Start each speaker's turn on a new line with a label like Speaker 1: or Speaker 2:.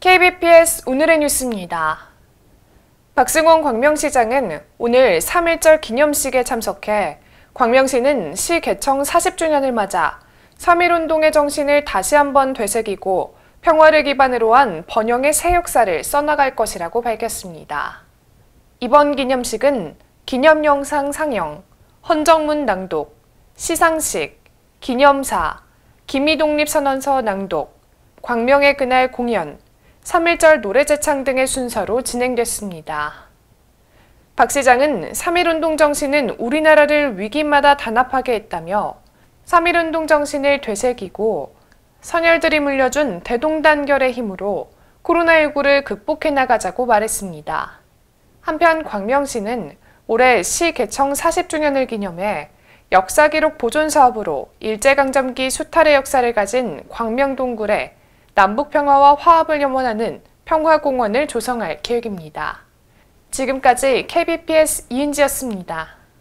Speaker 1: KBPS 오늘의 뉴스입니다. 박승원 광명시장은 오늘 3.1절 기념식에 참석해 광명시는 시 개청 40주년을 맞아 3.1운동의 정신을 다시 한번 되새기고 평화를 기반으로 한 번영의 새 역사를 써나갈 것이라고 밝혔습니다. 이번 기념식은 기념영상 상영, 헌정문 낭독, 시상식, 기념사, 기미독립선언서 낭독, 광명의 그날 공연, 3.1절 노래재창 등의 순서로 진행됐습니다. 박 시장은 3.1운동 정신은 우리나라를 위기마다 단합하게 했다며 3.1운동 정신을 되새기고 선열들이 물려준 대동단결의 힘으로 코로나19를 극복해 나가자고 말했습니다. 한편 광명시는 올해 시 개청 40주년을 기념해 역사기록 보존 사업으로 일제강점기 수탈의 역사를 가진 광명동굴에 남북 평화와 화합을 염원하는 평화공원을 조성할 계획입니다. 지금까지 KBPS 이은지였습니다.